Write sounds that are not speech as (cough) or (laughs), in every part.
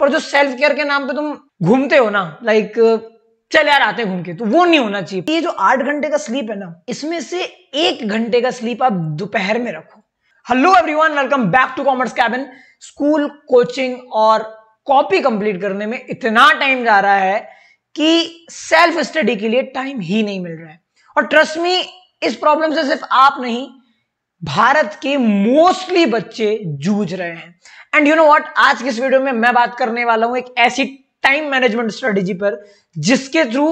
पर जो self care के नाम पे तुम घूमते हो ना लाइक चल यार आते घूम के तो वो नहीं होना चाहिए ये जो आठ घंटे का स्लीप है ना इसमें से एक घंटे का स्लीप आप दोपहर में रखो hello everyone welcome back to commerce cabin school coaching और कॉपी कंप्लीट करने में इतना टाइम जा रहा है कि सेल्फ स्टडी के लिए टाइम ही नहीं मिल रहा है और ट्रस्ट मी इस प्रॉब्लम से सिर्फ आप नहीं भारत के मोस्टली बच्चे जूझ रहे हैं एंड यू नो व्हाट आज की इस वीडियो में मैं बात करने वाला हूं एक ऐसी टाइम मैनेजमेंट स्ट्रेटेजी पर जिसके थ्रू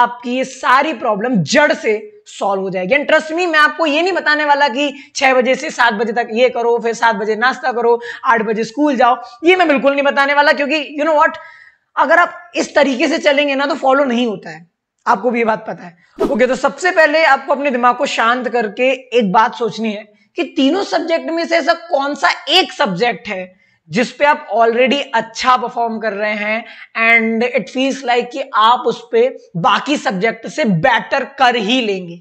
आपकी ये सारी प्रॉब्लम जड़ से सॉल्व हो जाएगी एंड ट्रस्ट मी मैं आपको ये नहीं बताने वाला कि छह बजे से सात बजे तक ये करो फिर सात बजे नाश्ता करो आठ बजे स्कूल जाओ ये मैं बिल्कुल नहीं बताने वाला क्योंकि यू नो वॉट अगर आप इस तरीके से चलेंगे ना तो फॉलो नहीं होता है आपको भी ये बात पता है ओके okay, तो सबसे पहले आपको अपने दिमाग को शांत करके एक बात सोचनी है कि तीनों सब्जेक्ट में से ऐसा कौन सा एक सब्जेक्ट है जिस पे आप ऑलरेडी अच्छा परफॉर्म कर रहे हैं एंड इट फील्स लाइक कि आप उस पर बाकी सब्जेक्ट से बेटर कर ही लेंगे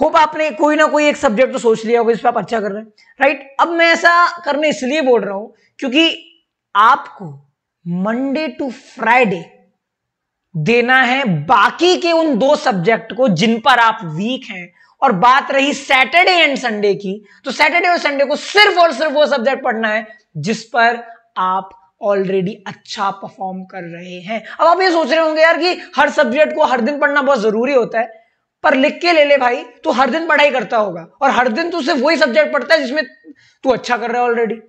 होप आपने कोई ना कोई एक सब्जेक्ट तो सोच लिया होगा जिस पे आप अच्छा कर रहे हैं राइट right? अब मैं ऐसा करने इसलिए बोल रहा हूं क्योंकि आपको मंडे टू फ्राइडे देना है बाकी के उन दो सब्जेक्ट को जिन पर आप वीक हैं और बात रही सैटरडे एंड संडे की तो सैटरडे और संडे को सिर्फ और सिर्फ वो सब्जेक्ट पढ़ना है जिस पर आप ऑलरेडी अच्छा परफॉर्म कर रहे हैं अब आप ये सोच रहे होंगे यार कि हर सब्जेक्ट को हर दिन पढ़ना बहुत जरूरी होता है पर लिख के ले ले भाई तू हर दिन पढ़ाई करता होगा और हर दिन तू सिर्फ वही सब्जेक्ट पढ़ता है जिसमें तू अच्छा कर रहा है ऑलरेडी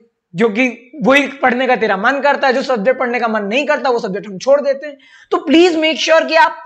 जो कि वही पढ़ने का तेरा मन करता है जो सब्जेक्ट पढ़ने का मन नहीं करता वो सब्जेक्ट हम छोड़ देते हैं तो प्लीज मेक श्योर कि आप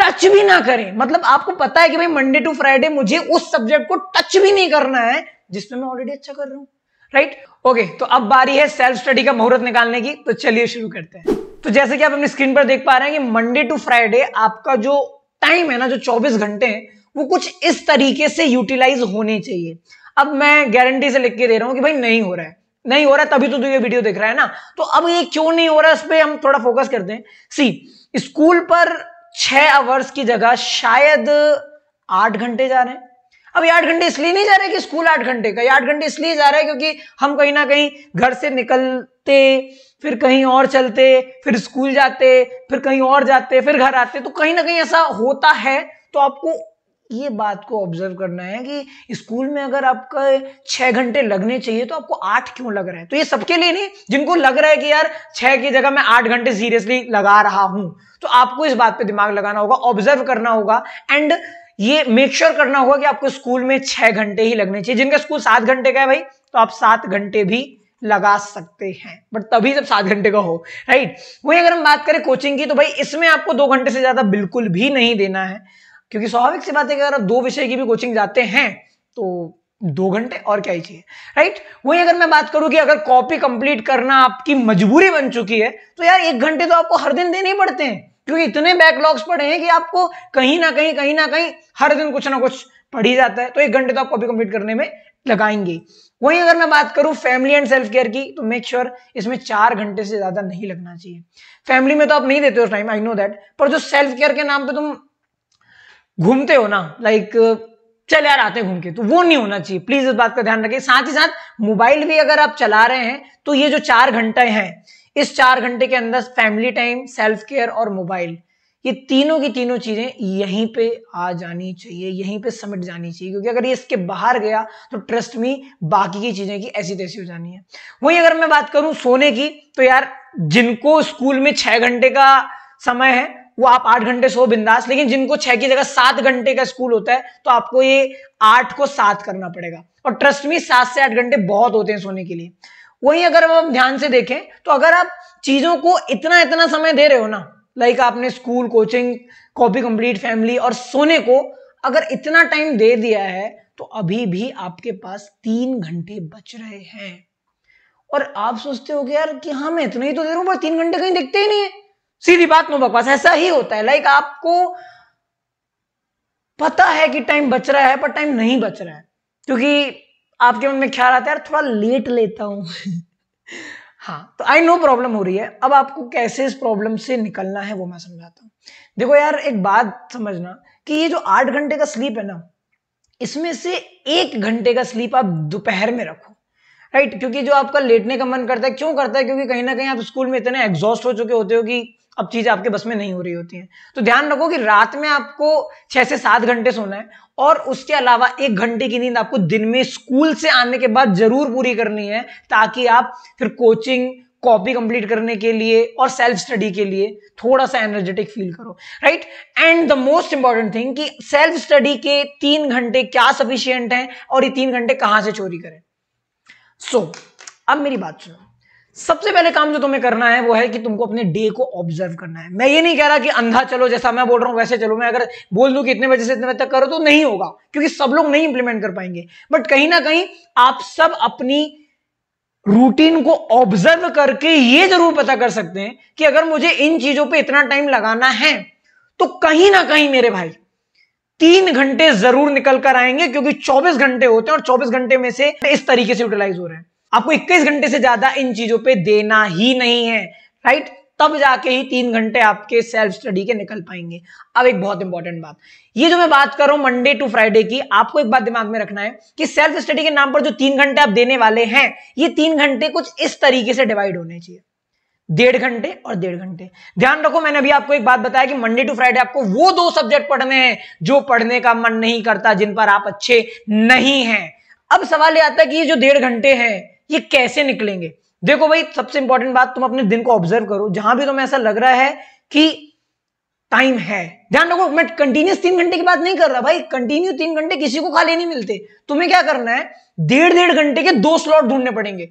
टच भी ना करें मतलब आपको पता है कि भाई मंडे टू फ्राइडे मुझे उस सब्जेक्ट को टच भी नहीं करना है जिसमें मैं ऑलरेडी अच्छा कर रहा हूँ राइट ओके तो अब बारी है सेल्फ स्टडी का मुहूर्त निकालने की तो चलिए शुरू करते हैं तो जैसे कि आप अपनी स्क्रीन पर देख पा रहे हैं कि मंडे टू फ्राइडे आपका जो टाइम है ना जो 24 घंटे हैं वो कुछ इस तरीके से यूटिलाइज होने चाहिए अब मैं गारंटी से लिख के दे रहा हूं कि भाई नहीं हो रहा है नहीं हो रहा तभी तो, तो ये वीडियो देख रहा है ना तो अब ये क्यों नहीं हो रहा है इस पर हम थोड़ा फोकस करते हैं सी स्कूल पर छह आवर्स की जगह शायद आठ घंटे जा रहे हैं अब ये आठ घंटे इसलिए नहीं जा रहे कि स्कूल आठ घंटे का ये आठ घंटे इसलिए जा रहे हैं क्योंकि हम कहीं ना कहीं घर से निकलते फिर कहीं और चलते फिर स्कूल जाते फिर कहीं और जाते फिर घर आते तो कहीं ना कहीं ऐसा होता है तो आपको ये बात को ऑब्जर्व करना है कि स्कूल में अगर आपका छह घंटे लगने चाहिए तो आपको आठ क्यों लग रहा है तो ये सबके लिए नहीं जिनको लग रहा है कि यार छह की जगह मैं आठ घंटे सीरियसली लगा रहा हूं तो आपको इस बात पे दिमाग लगाना होगा ऑब्जर्व करना होगा एंड ये मेक श्योर sure करना होगा कि आपको स्कूल में छह घंटे ही लगने चाहिए जिनका स्कूल सात घंटे का है भाई तो आप सात घंटे भी लगा सकते हैं बट तभी जब सात घंटे का हो राइट वही अगर हम बात करें कोचिंग की तो भाई इसमें आपको दो घंटे से ज़्यादा बिल्कुल भी नहीं देना है क्योंकि स्वाभाविक सी बात है कि अगर आप दो विषय की भी कोचिंग जाते हैं तो दो घंटे और क्या ही चाहिए राइट वही अगर मैं बात करूं कि अगर कॉपी कंप्लीट करना आपकी मजबूरी बन चुकी है तो यार एक घंटे तो आपको हर दिन देने ही पड़ते हैं क्योंकि इतने बैकलॉग्स पड़े हैं कि आपको कहीं ना कहीं कहीं ना कहीं हर दिन कुछ ना कुछ पढ़ ही जाता है तो एक घंटे तो आप कॉपी कंप्लीट करने में लगाएंगे वहीं अगर मैं बात करूं फैमिली एंड सेल्फ केयर की तो मेक श्योर sure इसमें चार घंटे से ज्यादा नहीं लगना चाहिए फैमिली में तो आप नहीं देते हो टाइम आई नो दैट पर जो सेल्फ केयर के नाम पे तुम घूमते हो ना लाइक चल यार आते घूम के तो वो नहीं होना चाहिए प्लीज इस बात का ध्यान रखें साथ ही साथ मोबाइल भी अगर आप चला रहे हैं तो ये जो चार घंटे हैं इस चार घंटे के अंदर फैमिली टाइम सेल्फ केयर और मोबाइल ये तीनों की तीनों चीजें यहीं पे आ जानी चाहिए यहीं पे समिट जानी चाहिए क्योंकि अगर ये इसके बाहर गया तो ट्रस्ट में बाकी की चीजें की ऐसी तैसी हो जानी है वही अगर मैं बात करूं सोने की तो यार जिनको स्कूल में छह घंटे का समय है वो आप आठ घंटे सो बिंदास लेकिन जिनको छह की जगह सात घंटे का स्कूल होता है तो आपको ये आठ को सात करना पड़ेगा और ट्रस्ट में सात से आठ घंटे बहुत होते हैं सोने के लिए वहीं अगर हम ध्यान से देखें तो अगर आप चीजों को इतना इतना समय दे रहे हो ना लाइक आपने school coaching copy complete family और सोने को अगर इतना टाइम दे दिया है तो अभी भी आपके पास तीन घंटे बच रहे हैं और आप सोचते हो कि यार कि हाँ मैं इतना ही तो दे रहा हूँ पर तीन घंटे कहीं देखते ही नहीं है सीधी बात नो बकवास ऐसा ही होता है लाइक आपको पता है कि टाइम बच रहा है पर टाइम नहीं बच रहा है क्योंकि आपके मन में ख्याल आता है यार थोड़ा लेट लेता हूं (laughs) हाँ तो आई नो प्रॉब्लम हो रही है अब आपको कैसे इस प्रॉब्लम से निकलना है वो मैं समझाता हूँ देखो यार एक बात समझना कि ये जो आठ घंटे का स्लीप है ना इसमें से एक घंटे का स्लीप आप दोपहर में रखो राइट क्योंकि जो आपका लेटने का मन करता है क्यों करता है क्योंकि कहीं ना कहीं आप स्कूल में इतने एग्जॉस्ट हो चुके होते हो कि अब चीज़ आपके बस में नहीं हो रही होती है तो ध्यान रखो कि रात में आपको छह से सात घंटे सोना है और उसके अलावा एक घंटे की नींद आपको दिन में स्कूल से आने के बाद ज़रूर पूरी करनी है ताकि आप फिर कोचिंग कॉपी कंप्लीट करने के लिए और सेल्फ स्टडी के लिए थोड़ा सा एनर्जेटिक फील करो right and the most important thing कि सेल्फ स्टडी के तीन घंटे क्या सफिशियंट हैं और ये तीन घंटे कहां से चोरी करें सो so, अब मेरी बात सुनो सबसे पहले काम जो तुम्हें करना है वो है कि तुमको अपने डे को ऑब्जर्व करना है मैं ये नहीं कह रहा कि अंधा चलो जैसा मैं बोल रहा हूं वैसे चलो मैं अगर बोल दूं कि इतने बजे से इतने बजे तक करो तो नहीं होगा क्योंकि सब लोग नहीं इंप्लीमेंट कर पाएंगे बट कहीं ना कहीं आप सब अपनी रूटीन को ऑब्जर्व करके ये जरूर पता कर सकते हैं कि अगर मुझे इन चीजों पर इतना टाइम लगाना है तो कहीं ना कहीं मेरे भाई तीन घंटे जरूर निकल कर आएंगे क्योंकि 24 घंटे होते हैं और 24 घंटे में से इस तरीके से यूटिलाइज हो रहे हैं आपको 21 घंटे से ज्यादा इन चीजों पे देना ही नहीं है राइट तब जाके ही तीन घंटे आपके सेल्फ स्टडी के निकल पाएंगे अब एक बहुत इंपॉर्टेंट बात ये जो मैं बात कर रहा हूं मंडे टू फ्राइडे की आपको एक बात दिमाग में रखना है कि सेल्फ स्टडी के नाम पर जो तीन घंटे आप देने वाले हैं ये तीन घंटे कुछ इस तरीके से डिवाइड होने चाहिए डेढ़ घंटे और डेढ़ घंटे ध्यान रखो मैंने अभी आपको एक बात बताया कि मंडे टू फ्राइडे आपको वो दो सब्जेक्ट पढ़ने हैं जो पढ़ने का मन नहीं करता जिन पर आप अच्छे नहीं हैं अब सवाल ये आता है कि ये जो डेढ़ घंटे हैं ये कैसे निकलेंगे देखो भाई सबसे इंपॉर्टेंट बात तुम अपने दिन को ऑब्जर्व करो जहां भी तुम्हें ऐसा लग रहा है कि टाइम है ध्यान रखो मैं कंटिन्यूस तीन घंटे की बात नहीं कर रहा भाई कंटिन्यू तीन घंटे किसी को खाली नहीं मिलते तुम्हें क्या करना है डेढ़ डेढ़ घंटे के दो स्लॉट ढूंढने पड़ेंगे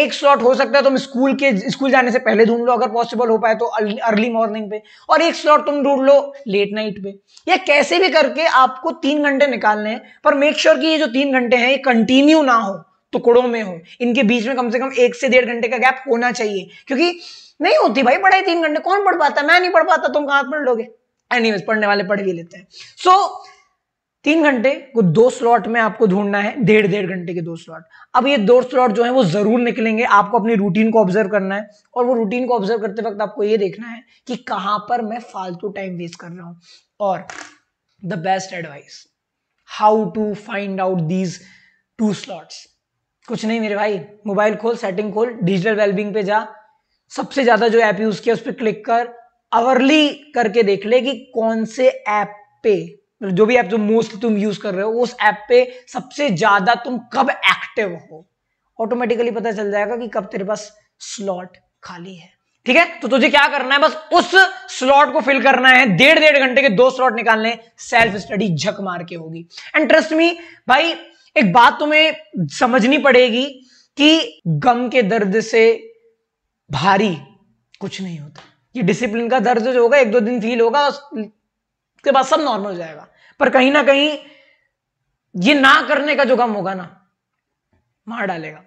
एक स्लॉट हो सकता है तुम स्कूल के स्कूल जाने से पहले ढूंढ लो अगर पॉसिबल हो पाए तो अर्ली मॉर्निंग पे और एक स्लॉट तुम ढूंढ लो लेट नाइट पे या कैसे भी करके आपको तीन घंटे निकालने हैं पर मेक श्योर sure कि ये जो तीन घंटे हैं ये कंटिन्यू ना हो टुकड़ों में हो इनके बीच में कम से कम एक से डेढ़ घंटे का गैप होना चाहिए क्योंकि नहीं होती भाई पढ़ाई तीन घंटे कौन पढ़ पाता मैं नहीं पढ़ पाता तुम कहां पढ़ लोगे एनी पढ़ने वाले पढ़ भी लेते हैं सो so, तीन घंटे को दो स्लॉट में आपको ढूंढना है डेढ़ डेढ़ घंटे के दो स्लॉट अब ये दो स्लॉट जो है वो जरूर निकलेंगे आपको अपनी रूटीन को ऑब्जर्व करना है और वो रूटीन को ऑब्जर्व करते वक्त आपको ये देखना है कि कहां पर मैं फालतू टाइम वेस्ट कर रहा हूं और the best advice how to find out these two slots कुछ नहीं मेरे भाई मोबाइल खोल सेटिंग खोल डिजिटल वेलबिंग पे जा सबसे ज्यादा जो ऐप यूज किया उस पर क्लिक कर अवरली करके देख ले कि कौन से ऐप पे जो भी ऐप जो मोस्ट तुम यूज कर रहे हो उस ऐप पे सबसे ज्यादा तुम कब एक्टिव हो ऑटोमेटिकली पता चल जाएगा कि कब तेरे पास स्लॉट खाली है ठीक है तो तुझे क्या करना है बस उस स्लॉट को फिल करना है डेढ़ डेढ़ घंटे के दो स्लॉट निकालने सेल्फ स्टडी झक मार के होगी एंड ट्रस्ट मी भाई एक बात तुम्हें समझनी पड़ेगी कि गम के दर्द से भारी कुछ नहीं होता ये डिसिप्लिन का दर्द जो होगा एक दो दिन फील होगा उसके बाद सब नॉर्मल हो जाएगा पर कहीं ना कहीं ये ना करने का जो गम होगा ना मार डालेगा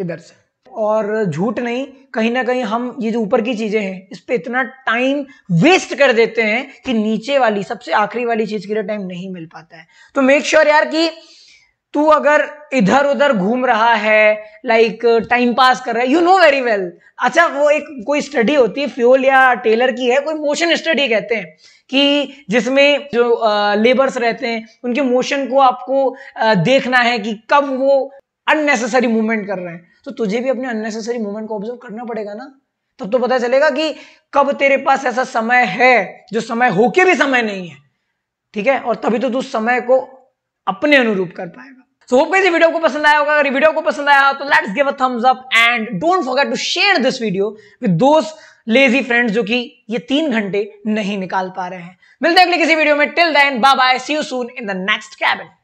इधर से और झूठ नहीं कहीं ना कहीं हम ये जो ऊपर की चीजें हैं इस पर इतना टाइम वेस्ट कर देते हैं कि नीचे वाली सबसे आखिरी वाली चीज के लिए टाइम नहीं मिल पाता है तो मेक श्योर sure यार कि तू अगर इधर उधर घूम रहा है लाइक टाइम पास कर रहा है यू नो वेरी वेल अच्छा वो एक कोई स्टडी होती है फ्यूल या टेलर की है कोई मोशन स्टडी कहते हैं कि जिसमें जो लेबर्स रहते हैं उनके मोशन को आपको आ, देखना है कि कब वो अननेसेसरी मूवमेंट कर रहे हैं तो तुझे भी अपने अननेसेसरी मूवमेंट को ऑब्जर्व करना पड़ेगा ना तब तो पता चलेगा कि कब तेरे पास ऐसा समय है जो समय होके भी समय नहीं है ठीक है और तभी तो तू समय को अपने अनुरूप कर पाएगा सो होप इस वीडियो को पसंद आया होगा अगर वीडियो को पसंद आया तो let's give a thumbs up and don't forget to share this video with those lazy friends जो कि ये तीन घंटे नहीं निकाल पा रहे हैं मिलते हैं अगले किसी वीडियो में till then bye bye see you soon in the next cabin